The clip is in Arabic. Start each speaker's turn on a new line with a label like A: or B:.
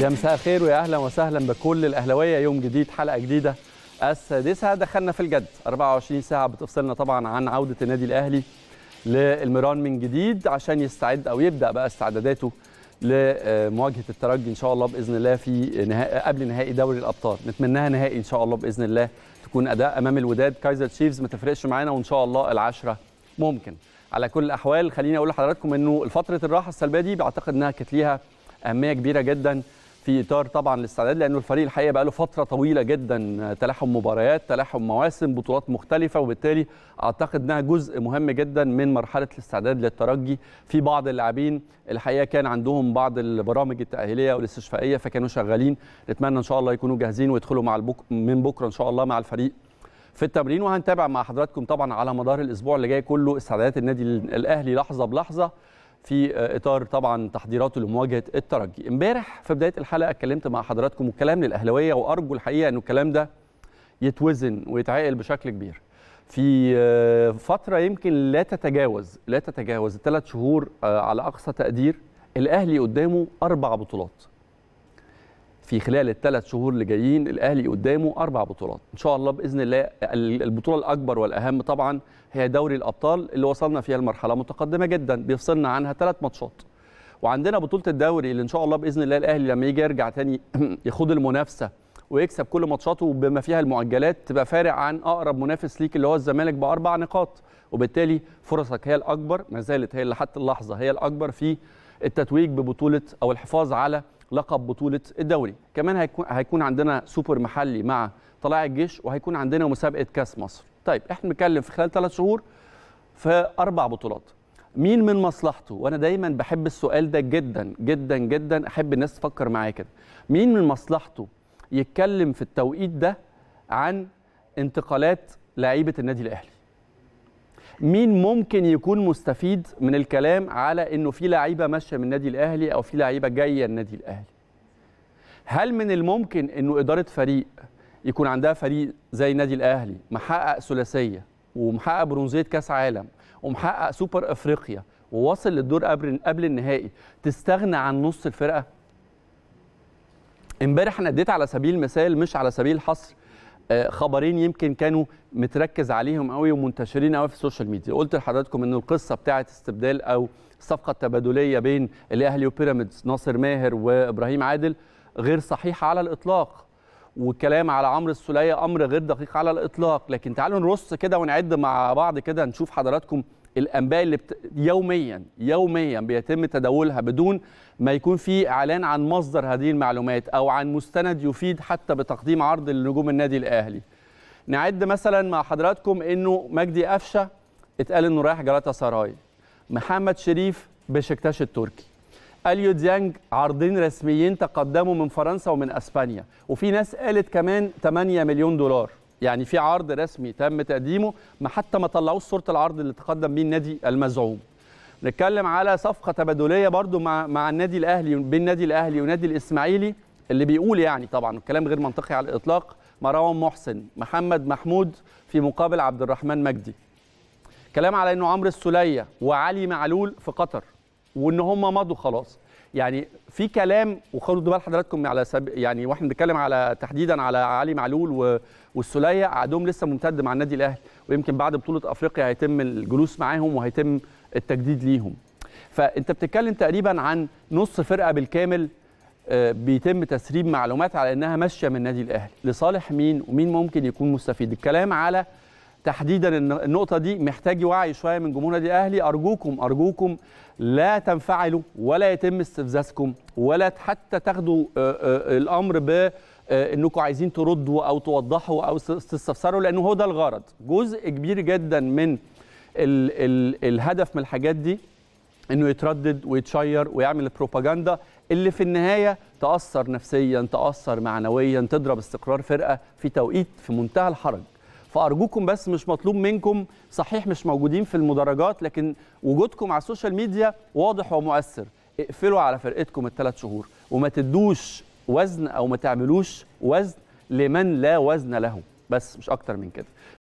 A: يا مساء الخير ويا اهلا وسهلا بكل الاهلاويه يوم جديد حلقه جديده السادسه دخلنا في الجد 24 ساعه بتفصلنا طبعا عن عوده النادي الاهلي للمران من جديد عشان يستعد او يبدا بقى استعداداته لمواجهه الترجي ان شاء الله باذن الله في نهائي قبل نهائي دوري الابطال نتمناها نهائي ان شاء الله باذن الله تكون اداء امام الوداد كايزر تشيفز ما تفرقش معانا وان شاء الله العشره ممكن على كل الاحوال خليني اقول لحضراتكم انه فتره الراحه السلبيه دي بعتقد انها كانت ليها اهميه كبيره جدا في اطار طبعا الاستعداد لانه الفريق الحقيقه بقى له فتره طويله جدا تلاحم مباريات تلاحم مواسم بطولات مختلفه وبالتالي اعتقد انها جزء مهم جدا من مرحله الاستعداد للترجي في بعض اللاعبين الحقيقه كان عندهم بعض البرامج التاهيليه والاستشفائيه فكانوا شغالين نتمنى ان شاء الله يكونوا جاهزين ويدخلوا مع البك... من بكره ان شاء الله مع الفريق في التمرين وهنتابع مع حضراتكم طبعا على مدار الاسبوع اللي جاي كله استعدادات النادي الاهلي لحظه بلحظه في آه، اطار طبعا تحضيراته لمواجهه الترجي امبارح في بدايه الحلقه اتكلمت مع حضراتكم والكلام للاهلاويه وارجو الحقيقه ان الكلام ده يتوزن ويتعقل بشكل كبير في آه، فتره يمكن لا تتجاوز لا تتجاوز الثلاث شهور آه، على اقصى تقدير الاهلي قدامه اربع بطولات في خلال الثلاث شهور اللي جايين الاهلي قدامه اربع بطولات ان شاء الله باذن الله البطوله الاكبر والاهم طبعا هي دوري الابطال اللي وصلنا فيها لمرحله متقدمه جدا بيفصلنا عنها ثلاث ماتشات وعندنا بطوله الدوري اللي ان شاء الله باذن الله الاهلي لما يجي يرجع تاني يخوض المنافسه ويكسب كل ماتشاته بما فيها المعجلات تبقى فارق عن اقرب منافس ليك اللي هو الزمالك باربع نقاط وبالتالي فرصك هي الاكبر ما زالت هي لحد اللحظه هي الاكبر في التتويج ببطوله او الحفاظ على لقب بطوله الدوري كمان هيكون هيكون عندنا سوبر محلي مع طلائع الجيش وهيكون عندنا مسابقه كاس مصر طيب احنا بنتكلم في خلال ثلاث شهور في اربع بطولات مين من مصلحته وانا دايما بحب السؤال ده جدا جدا جدا احب الناس تفكر معايا كده مين من مصلحته يتكلم في التوقيت ده عن انتقالات لعيبه النادي الاهلي مين ممكن يكون مستفيد من الكلام على انه في لعيبه ماشيه من النادي الاهلي او في لعيبه جايه النادي الاهلي هل من الممكن انه اداره فريق يكون عندها فريق زي النادي الاهلي محقق ثلاثيه ومحقق برونزيه كاس عالم ومحقق سوبر افريقيا وواصل للدور قبل قبل النهائي تستغنى عن نص الفرقه امبارح انا اديت على سبيل المثال مش على سبيل الحصر آه، خبرين يمكن كانوا متركز عليهم قوي ومنتشرين قوي في السوشيال ميديا قلت لحضراتكم ان القصه بتاعه استبدال او الصفقه التبادليه بين الاهلي وبيراميدز ناصر ماهر وابراهيم عادل غير صحيحه على الاطلاق والكلام على عمرو السوليه امر غير دقيق على الاطلاق لكن تعالوا نرص كده ونعد مع بعض كده نشوف حضراتكم الانباء اللي بت... يوميا يوميا بيتم تداولها بدون ما يكون في اعلان عن مصدر هذه المعلومات او عن مستند يفيد حتى بتقديم عرض لنجوم النادي الاهلي نعد مثلا مع حضراتكم انه مجدي قفشه اتقال انه رايح جلاتا سراي محمد شريف بشكتاش التركي اليو ديانج عرضين رسميين تقدموا من فرنسا ومن اسبانيا وفي ناس قالت كمان 8 مليون دولار يعني في عرض رسمي تم تقديمه ما حتى ما طلعوش صوره العرض اللي تقدم بيه النادي المزعوم نتكلم على صفقه تبادليه برضو مع مع النادي الاهلي بين النادي الاهلي ونادي الاسماعيلي اللي بيقول يعني طبعا الكلام غير منطقي على الاطلاق مروان محسن محمد محمود في مقابل عبد الرحمن مجدي كلام على انه عمرو السوليه وعلي معلول في قطر وان هم مضوا خلاص يعني في كلام وخدوا بال حضراتكم على سب... يعني واحنا بنتكلم على تحديدا على علي معلول و... والسليه عقدهم لسه ممتد مع النادي الاهلي ويمكن بعد بطوله افريقيا هيتم الجلوس معاهم وهيتم التجديد ليهم فانت بتتكلم تقريبا عن نص فرقه بالكامل آه، بيتم تسريب معلومات على انها ماشيه من النادي الاهلي لصالح مين ومين ممكن يكون مستفيد الكلام على تحديدا النقطه دي محتاج وعي شويه من جمهور نادي الاهلي ارجوكم ارجوكم لا تنفعلوا ولا يتم استفزازكم ولا حتى تاخدوا آه، آه، الامر ب آه، انكم عايزين تردوا او توضحوا او تستفسروا لانه هو ده الغرض جزء كبير جدا من الـ الـ الهدف من الحاجات دي انه يتردد ويتشير ويعمل البروباجندا اللي في النهايه تاثر نفسيا تاثر معنويا تضرب استقرار فرقه في توقيت في منتهى الحرج فارجوكم بس مش مطلوب منكم صحيح مش موجودين في المدرجات لكن وجودكم على السوشيال ميديا واضح ومؤثر اقفلوا على فرقتكم الثلاث شهور وما تدوش وزن او ما تعملوش وزن لمن لا وزن له بس مش اكتر من كده